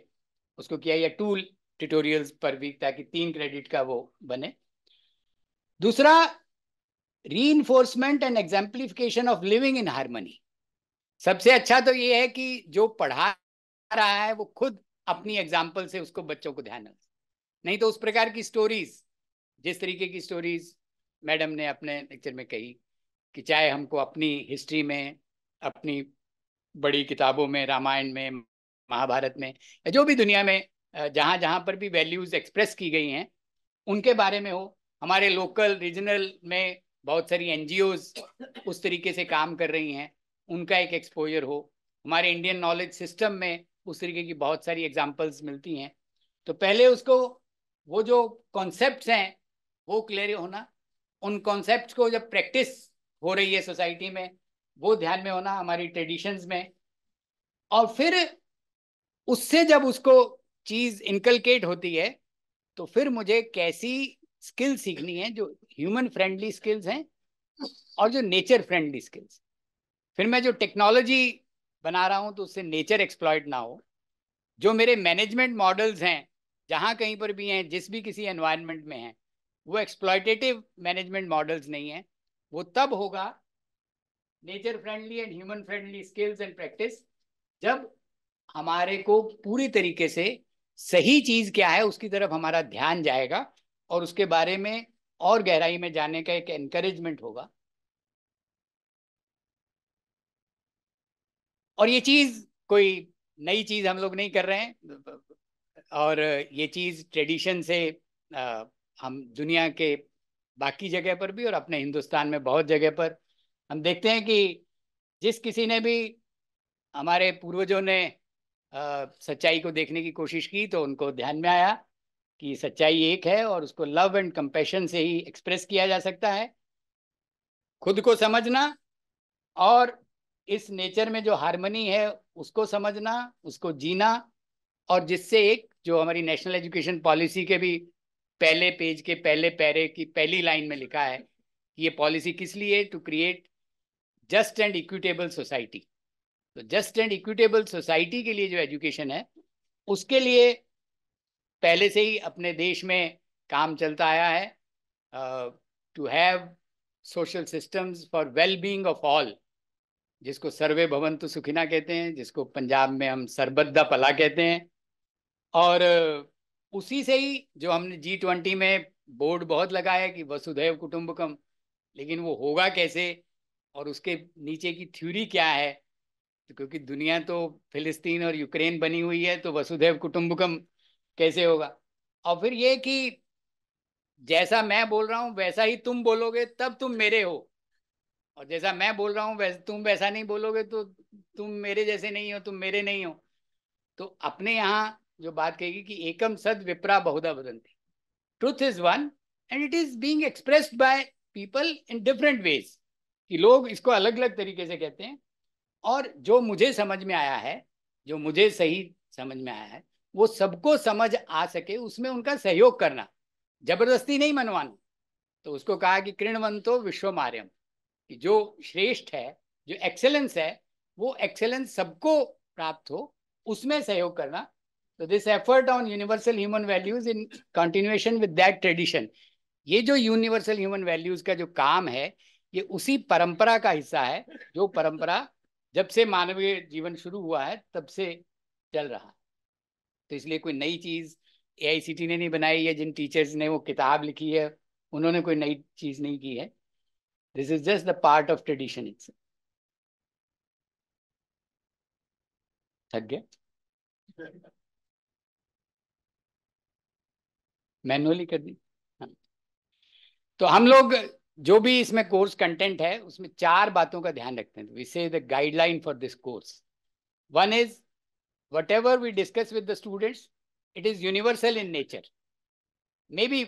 उसको किया या टू ट्यूटोरियल्स पर वीक ताकि तीन क्रेडिट का वो बने दूसरा reinforcement and exemplification of living in harmony सबसे अच्छा तो ये है कि जो पढ़ा रहा है वो खुद अपनी एग्जाम्पल से उसको बच्चों को ध्यान नहीं तो उस प्रकार की स्टोरीज जिस तरीके की स्टोरीज मैडम ने अपने लेक्चर में कही कि चाहे हमको अपनी हिस्ट्री में अपनी बड़ी किताबों में रामायण में महाभारत में या जो भी दुनिया में जहाँ जहाँ पर भी वैल्यूज़ एक्सप्रेस की गई हैं उनके बारे में हो हमारे लोकल रीजनल में बहुत सारी एन उस तरीके से काम कर रही हैं उनका एक एक्सपोजर हो हमारे इंडियन नॉलेज सिस्टम में उस तरीके की बहुत सारी एग्जाम्पल्स मिलती हैं तो पहले उसको वो जो कॉन्सेप्ट हैं वो क्लियर होना उन कॉन्सेप्ट को जब प्रैक्टिस हो रही है सोसाइटी में वो ध्यान में होना हमारी ट्रेडिशंस में और फिर उससे जब उसको चीज इनकलकेट होती है तो फिर मुझे कैसी स्किल सीखनी है जो ह्यूमन फ्रेंडली स्किल्स हैं और जो नेचर फ्रेंडली स्किल्स फिर मैं जो टेक्नोलॉजी बना रहा हूँ तो उससे नेचर एक्सप्लॉयट ना हो जो मेरे मैनेजमेंट मॉडल्स हैं जहाँ कहीं पर भी हैं जिस भी किसी एनवायरनमेंट में हैं वो एक्सप्लॉयटेटिव मैनेजमेंट मॉडल्स नहीं हैं वो तब होगा nature friendly and human friendly skills and practice जब हमारे को पूरी तरीके से सही चीज क्या है उसकी तरफ हमारा ध्यान जाएगा और उसके बारे में और गहराई में जाने का एक एनकरेजमेंट होगा और ये चीज कोई नई चीज हम लोग नहीं कर रहे हैं और ये चीज ट्रेडिशन से हम दुनिया के बाकी जगह पर भी और अपने हिंदुस्तान में बहुत जगह पर हम देखते हैं कि जिस किसी ने भी हमारे पूर्वजों ने आ, सच्चाई को देखने की कोशिश की तो उनको ध्यान में आया कि सच्चाई एक है और उसको लव एंड कंपेशन से ही एक्सप्रेस किया जा सकता है खुद को समझना और इस नेचर में जो हारमोनी है उसको समझना उसको जीना और जिससे एक जो हमारी नेशनल एजुकेशन पॉलिसी के भी पहले पेज के पहले पैरे की पहली लाइन में लिखा है कि ये पॉलिसी किस लिए to create just and equitable society तो जस्ट एंड इक्विटेबल सोसाइटी के लिए जो एजुकेशन है उसके लिए पहले से ही अपने देश में काम चलता आया है to have social systems for well being of all जिसको सर्वे भवन तो सुखिना कहते हैं जिसको पंजाब में हम सरबद्दा पला कहते हैं और उसी से ही जो हमने जी ट्वेंटी में बोर्ड बहुत लगाया कि वसुधैव कुटुंबकम लेकिन वो होगा कैसे और उसके नीचे की थ्योरी क्या है तो क्योंकि दुनिया तो फिलिस्तीन और यूक्रेन बनी हुई है तो वसुधैव कुटुम्बकम कैसे होगा और फिर ये कि जैसा मैं बोल रहा हूँ वैसा ही तुम बोलोगे तब तुम मेरे हो और जैसा मैं बोल रहा हूँ वैसा तुम वैसा नहीं बोलोगे तो तुम मेरे जैसे नहीं हो तुम मेरे नहीं हो तो अपने यहाँ जो बात कहेगी कि एकम सद विपरा बहुधा बदंती truth is one and it is being expressed by people in different ways कि लोग इसको अलग अलग तरीके से कहते हैं और जो मुझे समझ में आया है जो मुझे सही समझ में आया है वो सबको समझ आ सके उसमें उनका सहयोग करना जबरदस्ती नहीं मनवाना तो उसको कहा कि कृणवंतो विश्व मार्यम कि जो श्रेष्ठ है जो एक्सेलेंस है वो एक्सेलेंस सबको प्राप्त हो उसमें सहयोग करना तो this effort on universal human values in continuation with that tradition ये जो यूनिवर्सल ह्यूमन वैल्यूज का जो काम है ये उसी परंपरा का हिस्सा है जो परंपरा जब से मानवीय जीवन शुरू हुआ है तब से चल रहा है तो इसलिए कोई नई चीज़ ए ने नहीं बनाई है जिन टीचर्स ने वो किताब लिखी है उन्होंने कोई नई चीज़ नहीं की है this is just the part of tradition it's manually कर दी हाँ। तो हम लोग जो भी इसमें कोर्स कंटेंट है उसमें चार बातों का ध्यान रखते हैं this is the guideline for this course one is whatever we discuss with the students it is universal in nature maybe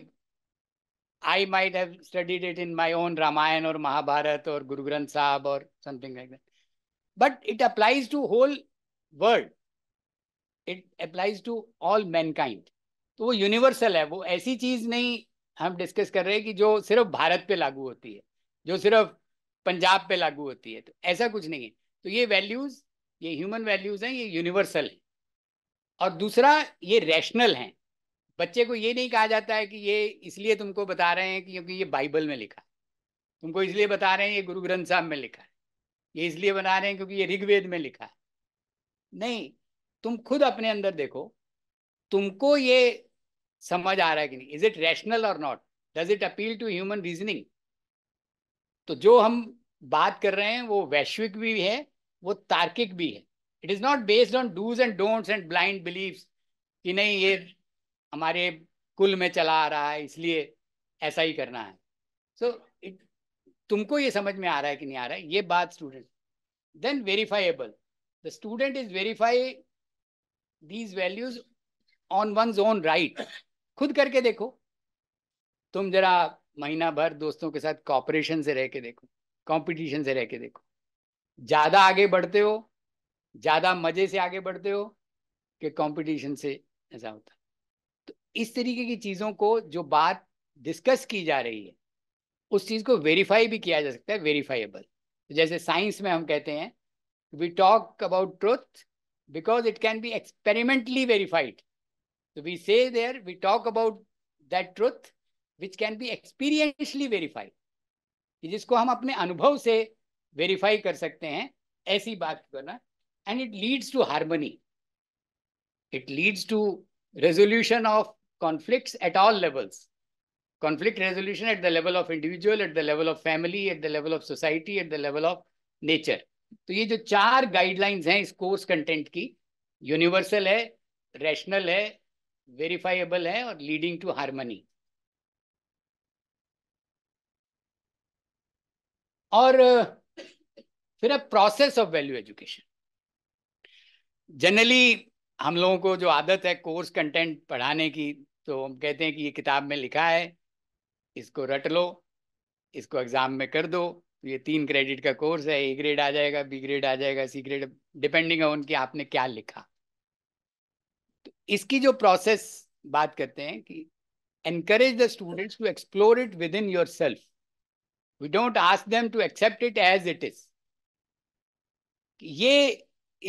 I might have studied it in my own Ramayana और महाभारत और गुरु ग्रंथ साहब और something like that but it applies to whole world it applies to all mankind तो वो universal है वो ऐसी चीज नहीं हम डिस्कस कर रहे हैं कि जो सिर्फ भारत पे लागू होती है जो सिर्फ पंजाब पे लागू होती है तो ऐसा कुछ नहीं है तो ये वैल्यूज ये ह्यूमन वैल्यूज हैं ये यूनिवर्सल हैं और दूसरा ये रैशनल हैं बच्चे को ये नहीं कहा जाता है कि ये इसलिए तुमको बता रहे हैं क्योंकि ये बाइबल में लिखा है तुमको इसलिए बता रहे हैं ये गुरु ग्रंथ साहब में लिखा है ये इसलिए बना रहे हैं क्योंकि ये ऋग्वेद में लिखा है नहीं तुम खुद अपने अंदर देखो तुमको ये समझ आ रहा है कि नहीं इज इट रैशनल और not does it appeal to human reasoning तो जो हम बात कर रहे हैं वो वैश्विक भी है वो तार्किक भी है it is not based on dos and don'ts and blind believes कि नहीं ये हमारे कुल में चला आ रहा है इसलिए ऐसा ही करना है सो so, तुमको ये समझ में आ रहा है कि नहीं आ रहा है ये बात student then verifiable the student is verify these values on one own right खुद करके देखो तुम जरा महीना भर दोस्तों के साथ कॉपरेशन से रह के देखो कंपटीशन से रह के देखो ज़्यादा आगे बढ़ते हो ज़्यादा मज़े से आगे बढ़ते हो कि कंपटीशन से ऐसा होता तो इस तरीके की चीज़ों को जो बात डिस्कस की जा रही है उस चीज़ को वेरीफाई भी किया जा सकता है वेरीफाइबल जैसे साइंस में हम कहते हैं we talk about truth because it can be experimentally verified So we say there, we talk about that truth which can be experientially verified. कि जिसको हम अपने अनुभव से वेरीफाई कर सकते हैं ऐसी बात करना and it leads to harmony it leads to resolution of conflicts at all levels conflict resolution at the level of individual at the level of family at the level of society at the level of nature तो ये जो चार guidelines हैं इस course content की universal है rational है verifiable है और लीडिंग टू हारमनी और फिर अब process of value education generally हम लोगों को जो आदत है कोर्स कंटेंट पढ़ाने की तो हम कहते हैं कि ये किताब में लिखा है इसको रट लो इसको एग्जाम में कर दो ये तीन क्रेडिट का कोर्स है ए ग्रेड आ जाएगा बी ग्रेड आ जाएगा सी ग्रेड डिपेंडिंग ऑन कि आपने क्या लिखा इसकी जो प्रोसेस बात करते हैं कि encourage the students to explore it within yourself we don't ask them to accept it as it is ये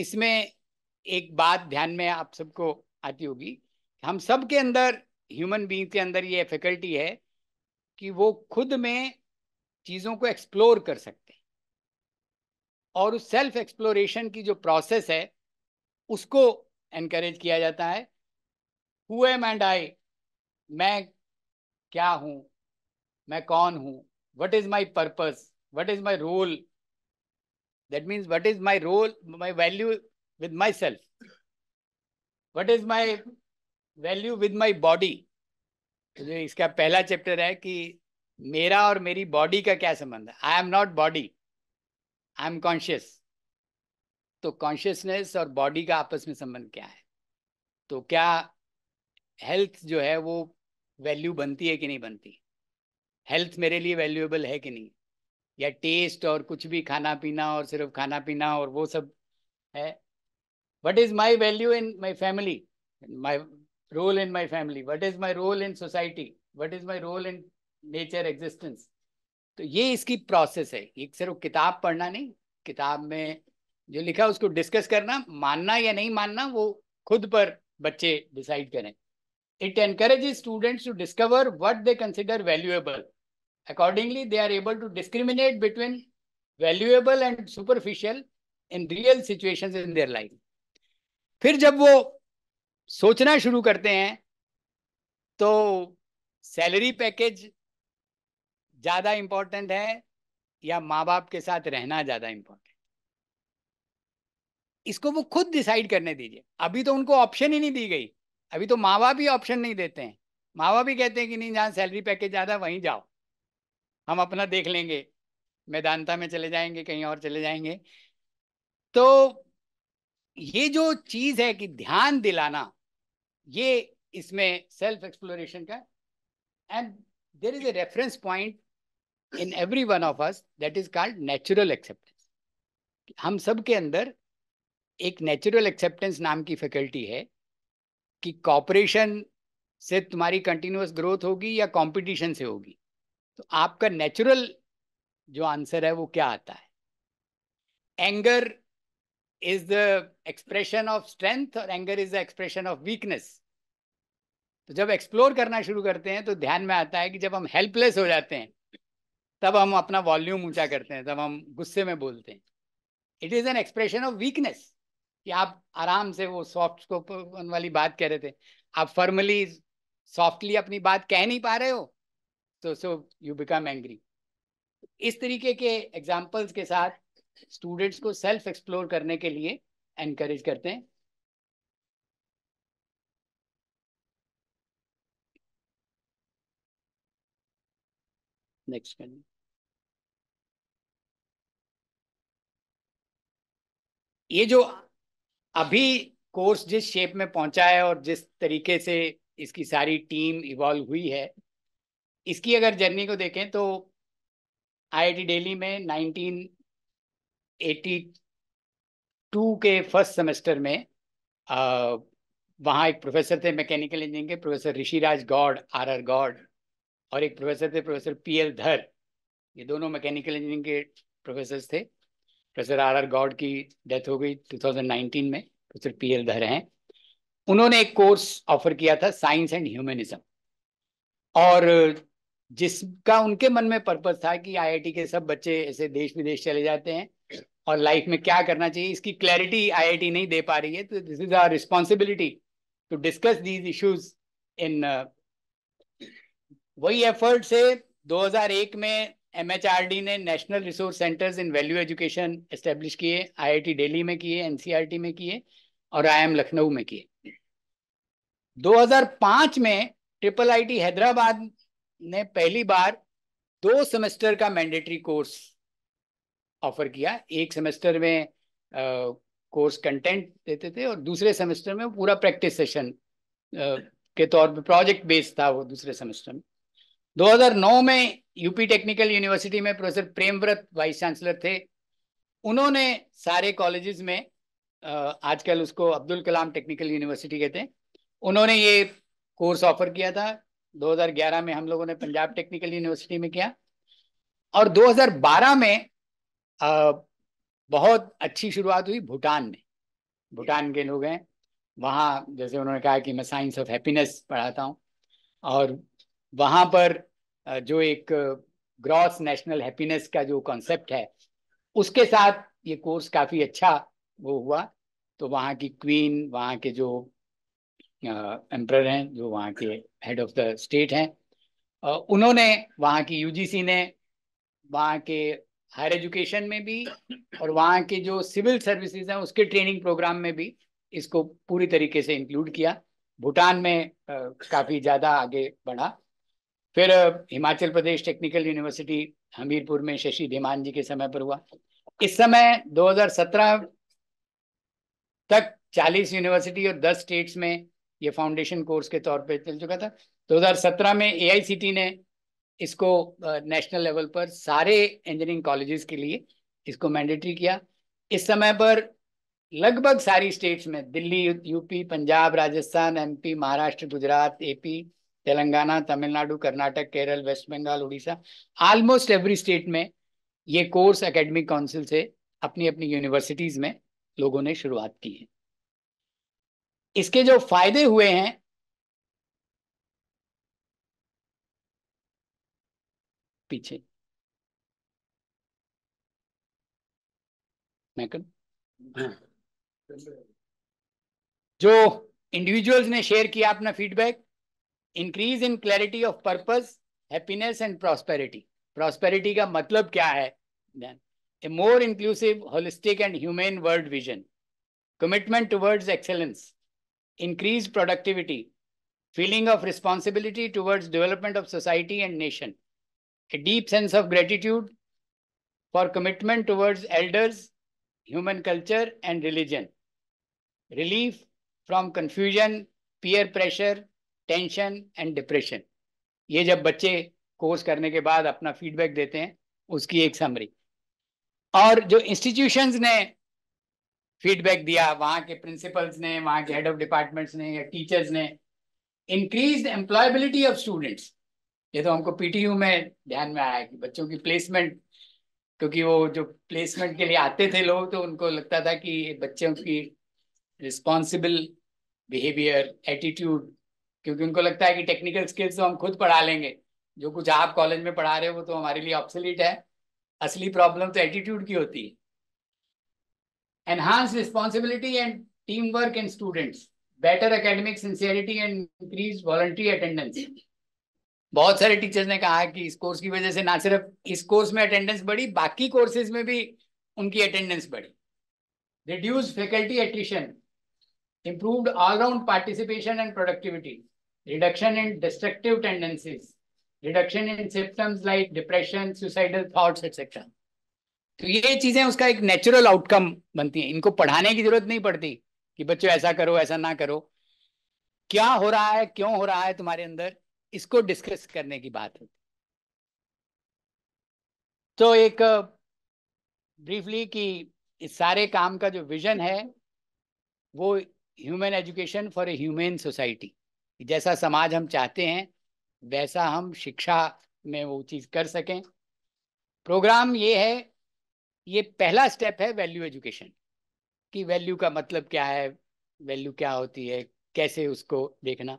इसमें एक बात ध्यान में आप सबको आती होगी हम सब के अंदर ह्यूमन बींग के अंदर ये फैकल्टी है कि वो खुद में चीज़ों को एक्सप्लोर कर सकते हैं और उस सेल्फ एक्सप्लोरेशन की जो प्रोसेस है उसको एनकरेज किया जाता है हु एम एंड आई मैं क्या हूँ मैं कौन हूँ what is my purpose what is my role that means what is my role my value with myself what is my value with my body जो इसका पहला चैप्टर है कि मेरा और मेरी बॉडी का क्या संबंध है I am not body I am conscious तो कॉन्शियसनेस और बॉडी का आपस में संबंध क्या है तो क्या हेल्थ जो है वो वैल्यू बनती है कि नहीं बनती हेल्थ मेरे लिए वैल्यूएबल है कि नहीं या टेस्ट और कुछ भी खाना पीना और सिर्फ खाना पीना और वो सब है what is my value in my family my role in my family what is my role in society what is my role in nature existence तो ये इसकी प्रोसेस है ये सिर्फ किताब पढ़ना नहीं किताब में जो लिखा उसको डिस्कस करना मानना या नहीं मानना वो खुद पर बच्चे डिसाइड करें it encourage students to discover what they consider valuable accordingly they are able to discriminate between valuable and superficial in real situation in their life फिर जब वो सोचना शुरू करते हैं तो सैलरी पैकेज ज़्यादा इम्पोर्टेंट है या माँ बाप के साथ रहना ज़्यादा इम्पोर्टेंट इसको वो खुद डिसाइड करने दीजिए अभी तो उनको ऑप्शन ही नहीं दी गई अभी तो माँ बाप ही ऑप्शन नहीं देते हैं माँ बाप भी कहते हैं कि नहीं जहाँ सैलरी पैकेज ज़्यादा वहीं जाओ हम अपना देख लेंगे मैदानता में चले जाएंगे कहीं और चले जाएंगे तो ये जो चीज़ है कि ध्यान दिलाना ये इसमें सेल्फ एक्सप्लोरेशन का and there is a reference point in every one of us that is called natural acceptance हम सब के अंदर एक नेचुरल एक्सेप्टेंस नाम की फैकल्टी है कि कॉपरेशन से तुम्हारी कंटिन्यूस ग्रोथ होगी या कंपटीशन से होगी तो आपका नेचुरल जो आंसर है वो क्या आता है anger is the expression of strength और anger is the expression of weakness तो जब एक्सप्लोर करना शुरू करते हैं तो ध्यान में आता है कि जब हम हेल्पलेस हो जाते हैं तब हम अपना वॉल्यूम ऊंचा करते हैं तब हम गुस्से में बोलते हैं it is an expression of weakness कि आप आराम से वो सॉफ्ट स्पोकन वाली बात कह रहे थे आप फॉर्मली सॉफ्टली अपनी बात कह नहीं पा रहे हो तो सो यू बिकम एंग्री इस तरीके के एग्जाम्पल्स के साथ स्टूडेंट्स को सेल्फ एक्सप्लोर करने के लिए एनकरेज करते हैं नेक्स्ट ये जो अभी कोर्स जिस शेप में पहुंचा है और जिस तरीके से इसकी सारी टीम इवॉल्व हुई है इसकी अगर जर्नी को देखें तो आईआईटी दिल्ली में 1982 के फर्स्ट सेमेस्टर में वहाँ एक प्रोफेसर थे मैकेनिकल इंजीनियरिंग के professor Rishiraj Gaur R R Gaur और एक प्रोफेसर थे प्रोफेसर पी एल धर ये दोनों मैकेनिकल इंजीनियरिंग के प्रोफेसर थे प्रोफेसर आर आर गॉड की डेथ हो गई 2019 में प्रोफेसर पी एल धर हैं उन्होंने एक कोर्स ऑफर किया था साइंस एंड ह्यूमनिज्म और जिसका उनके मन में पर्पज था कि आईआईटी के सब बच्चे ऐसे देश विदेश चले जाते हैं और लाइफ में क्या करना चाहिए इसकी क्लैरिटी आईआईटी नहीं दे पा रही है तो this is our responsibility to discuss these issues in वही एफर्ट से 2001 में एमएचआरडी ने national resource centres in value education establish किए आईआईटी दिल्ली में किए एनसीईआरटी e में किए और आईएम लखनऊ में किए 2005 में ट्रिपल आईटी हैदराबाद ने पहली बार दो सेमेस्टर का मैंडेटरी कोर्स ऑफर किया एक सेमेस्टर में कोर्स कंटेंट देते थे और दूसरे सेमेस्टर में पूरा प्रैक्टिस सेशन के तौर पर प्रोजेक्ट बेस्ड था वो दूसरे सेमेस्टर में 2009 में यूपी टेक्निकल यूनिवर्सिटी में प्रोफेसर प्रेमव्रत वाइस चांसलर थे उन्होंने सारे कॉलेजेस में आजकल उसको अब्दुल कलाम टेक्निकल यूनिवर्सिटी कहते हैं उन्होंने ये कोर्स ऑफर किया था 2011 में हम लोगों ने पंजाब टेक्निकल यूनिवर्सिटी में किया और 2012 में आ, बहुत अच्छी शुरुआत हुई भूटान में भूटान के लोग हैं वहाँ जैसे उन्होंने कहा कि मैं साइंस ऑफ हैप्पीनेस पढ़ाता हूँ और वहाँ पर जो एक ग्रॉस नेशनल हैप्पीनेस का जो कॉन्सेप्ट है उसके साथ ये कोर्स काफ़ी अच्छा वो हुआ तो वहाँ की क्वीन वहाँ के जो एम्प्रर हैं जो वहाँ के हेड ऑफ द स्टेट हैं उन्होंने वहाँ की यूजीसी ने वहाँ के हायर एजुकेशन में भी और वहाँ के जो सिविल सर्विसेज हैं उसके ट्रेनिंग प्रोग्राम में भी इसको पूरी तरीके से इंक्लूड किया भूटान में काफ़ी ज़्यादा आगे बढ़ा फिर हिमाचल प्रदेश टेक्निकल यूनिवर्सिटी हमीरपुर में शशि धीमान जी के समय पर हुआ इस समय 2017 तक 40 यूनिवर्सिटी और 10 स्टेट्स में ये फाउंडेशन कोर्स के तौर पे चल चुका था 2017 में एआईसीटी ने इसको नेशनल लेवल पर सारे इंजीनियरिंग कॉलेजेस के लिए इसको मैंडेटरी किया इस समय पर लगभग सारी स्टेट्स में Delhi UP Punjab Rajasthan MP Maharashtra Gujarat AP Telangana Tamil Nadu Karnataka Kerala West Bengal Orissa almost every state में ये कोर्स एकेडमिक काउंसिल से अपनी अपनी यूनिवर्सिटीज में लोगों ने शुरुआत की है इसके जो फायदे हुए हैं पीछे मैकन हाँ। जो इंडिविजुअल्स ने शेयर किया अपना feedback Increase in clarity of purpose, happiness, and prosperity. Prosperity का मतलब क्या है Then, a more inclusive, holistic and humane world vision. commitment towards excellence, increased productivity, feeling of responsibility towards development of society and nation, a deep sense of gratitude for commitment towards elders, human culture and religion, relief from confusion, peer pressure, tension and depression ये जब बच्चे course करने के बाद अपना feedback देते हैं उसकी एक समरी और जो इंस्टीट्यूशंस ने फीडबैक दिया वहाँ के प्रिंसिपल्स ने वहाँ के हेड ऑफ डिपार्टमेंट्स ने या टीचर्स ने इंक्रीज एम्प्लॉयबिलिटी ऑफ स्टूडेंट्स ये तो हमको पीटीयू में ध्यान में आया कि बच्चों की प्लेसमेंट क्योंकि वो जो प्लेसमेंट के लिए आते थे लोग तो उनको लगता था कि बच्चों की रिस्पॉन्सिबल बिहेवियर एटीट्यूड क्योंकि उनको लगता है कि टेक्निकल स्किल्स तो हम खुद पढ़ा लेंगे जो कुछ आप कॉलेज में पढ़ा रहे हो वो तो हमारे लिए ऑप्सोलीट है असली प्रॉब्लम तो एटीट्यूड की होती है enhance responsibility and team work and students better academic sincerity and increase voluntary attendance बहुत सारे टीचर्स ने कहा कि इस कोर्स की वजह से ना सिर्फ इस कोर्स में अटेंडेंस बढ़ी बाकी कोर्सेज में भी उनकी अटेंडेंस बढ़ी reduce faculty attrition improve all round participation and productivity reduction in destructive tendencies, reduction in symptoms like depression, suicidal thoughts, etc. तो ये चीजें उसका एक नेचुरल आउटकम बनती है इनको पढ़ाने की जरूरत नहीं पड़ती कि बच्चों ऐसा करो ऐसा ना करो क्या हो रहा है क्यों हो रहा है तुम्हारे अंदर इसको डिस्कस करने की बात होती तो एक ब्रीफली कि इस सारे काम का जो विजन है वो human education for a human society कि जैसा समाज हम चाहते हैं वैसा हम शिक्षा में वो चीज़ कर सकें प्रोग्राम ये है ये पहला स्टेप है वैल्यू एजुकेशन कि वैल्यू का मतलब क्या है वैल्यू क्या होती है कैसे उसको देखना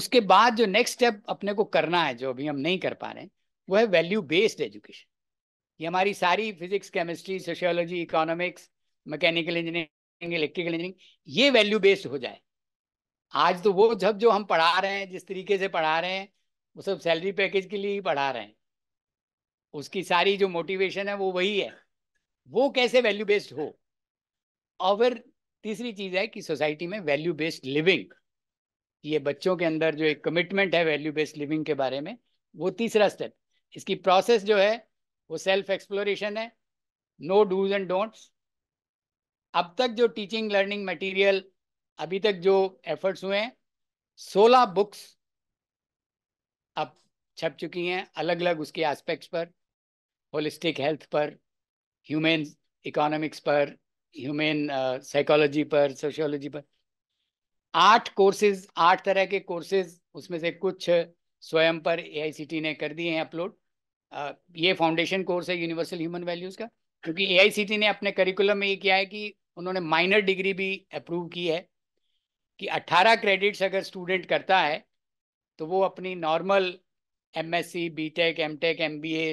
उसके बाद जो नेक्स्ट स्टेप अपने को करना है जो अभी हम नहीं कर पा रहे हैं वो है वैल्यू बेस्ड एजुकेशन ये हमारी सारी physics chemistry sociology economics mechanical engineering electrical engineering ये वैल्यू बेस्ड हो जाए आज तो वो जब जो हम पढ़ा रहे हैं जिस तरीके से पढ़ा रहे हैं वो सब सैलरी पैकेज के लिए ही पढ़ा रहे हैं उसकी सारी जो मोटिवेशन है वो वही है वो कैसे वैल्यू बेस्ड हो और फिर तीसरी चीज़ है कि सोसाइटी में वैल्यू बेस्ड लिविंग ये बच्चों के अंदर जो एक कमिटमेंट है वैल्यू बेस्ड लिविंग के बारे में वो तीसरा स्टेप इसकी प्रोसेस जो है वो सेल्फ एक्सप्लोरेशन है नो डूज एंड डोंट्स अब तक जो टीचिंग लर्निंग मटेरियल अभी तक जो एफर्ट्स हुए हैं सोलह बुक्स अब छप चुकी हैं अलग अलग उसके एस्पेक्ट्स पर होलिस्टिक हेल्थ पर ह्यूमन इकोनॉमिक्स पर ह्यूमन साइकोलॉजी uh, पर सोशियोलॉजी पर आठ कोर्सेज आठ तरह के कोर्सेज उसमें से कुछ स्वयं पर ए ने कर दिए हैं अपलोड uh, ये फाउंडेशन कोर्स है यूनिवर्सल ह्यूमन वैल्यूज़ का क्योंकि ए ने अपने करिकुलम में ये किया है कि उन्होंने माइनर डिग्री भी अप्रूव की है कि 18 क्रेडिट्स अगर स्टूडेंट करता है तो वो अपनी normal MSc BTech MTech MBA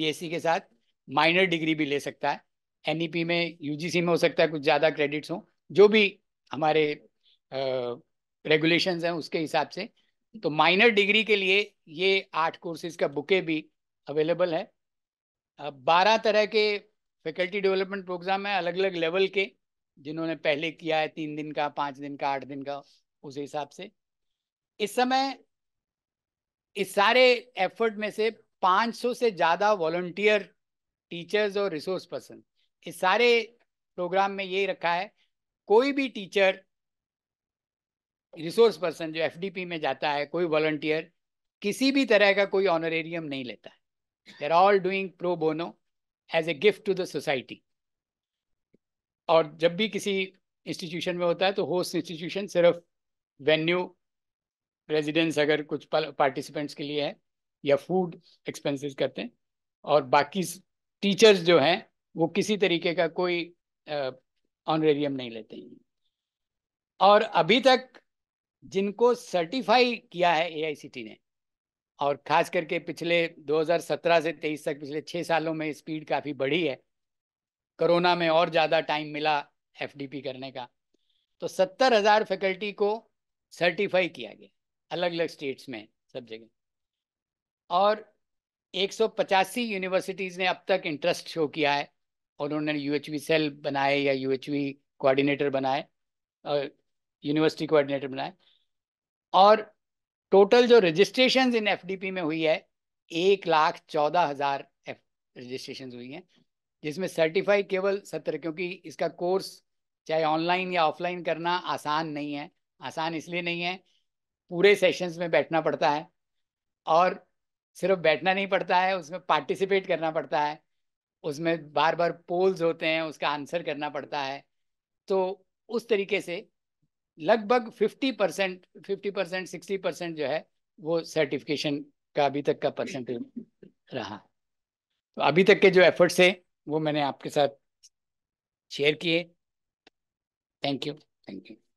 BSc के साथ माइनर डिग्री भी ले सकता है एनईपी e में यूजीसी में हो सकता है कुछ ज़्यादा क्रेडिट्स हों जो भी हमारे रेगुलेशंस हैं उसके हिसाब से तो माइनर डिग्री के लिए ये आठ कोर्सेज का बुके भी अवेलेबल है बारह तरह के फैकल्टी डेवलपमेंट प्रोग्राम है अलग अलग लेवल के जिन्होंने पहले किया है तीन दिन का पांच दिन का आठ दिन का उस हिसाब से इस समय इस सारे एफर्ट में से 500 से ज़्यादा वॉल्टियर टीचर्स और रिसोर्स पर्सन इस सारे प्रोग्राम में यही रखा है कोई भी टीचर रिसोर्स पर्सन जो एफडीपी में जाता है कोई वॉल्टियर किसी भी तरह का कोई ऑनरेरियम नहीं लेता है there all doing pro bono as a gift to the society और जब भी किसी इंस्टीट्यूशन में होता है तो होस्ट इंस्टीट्यूशन सिर्फ वेन्यू रेजिडेंस अगर कुछ पार्टिसिपेंट्स के लिए है या फूड एक्सपेंसेस करते हैं और बाकी टीचर्स जो हैं वो किसी तरीके का कोई ऑनरेरियम नहीं लेते हैं और अभी तक जिनको सर्टिफाई किया है ए ने और खास करके पिछले 2017 से 23 तक पिछले छः सालों में स्पीड काफ़ी बढ़ी है कोरोना में और ज़्यादा टाइम मिला एफडीपी करने का तो सत्तर हज़ार फैकल्टी को सर्टिफाई किया गया अलग अलग स्टेट्स में सब जगह और एक यूनिवर्सिटीज़ ने अब तक इंटरेस्ट शो किया है और उन्होंने यू सेल बनाए या यू कोऑर्डिनेटर बनाए और यूनिवर्सिटी कोऑर्डिनेटर बनाए और टोटल जो रजिस्ट्रेशन इन एफडीपी में हुई है एक लाख चौदह हज़ार रजिस्ट्रेशन हुई हैं जिसमें सर्टिफाई केवल सत्र क्योंकि इसका कोर्स चाहे ऑनलाइन या ऑफलाइन करना आसान नहीं है आसान इसलिए नहीं है पूरे सेशंस में बैठना पड़ता है और सिर्फ बैठना नहीं पड़ता है उसमें पार्टिसिपेट करना पड़ता है उसमें बार बार पोल्स होते हैं उसका आंसर करना पड़ता है तो उस तरीके से लगभग fifty percent fifty percent sixty percent जो है वो सर्टिफिकेशन का अभी तक का परसेंटेज रहा तो अभी तक के जो एफर्ट्स है वो मैंने आपके साथ शेयर किए थैंक यू थैंक यू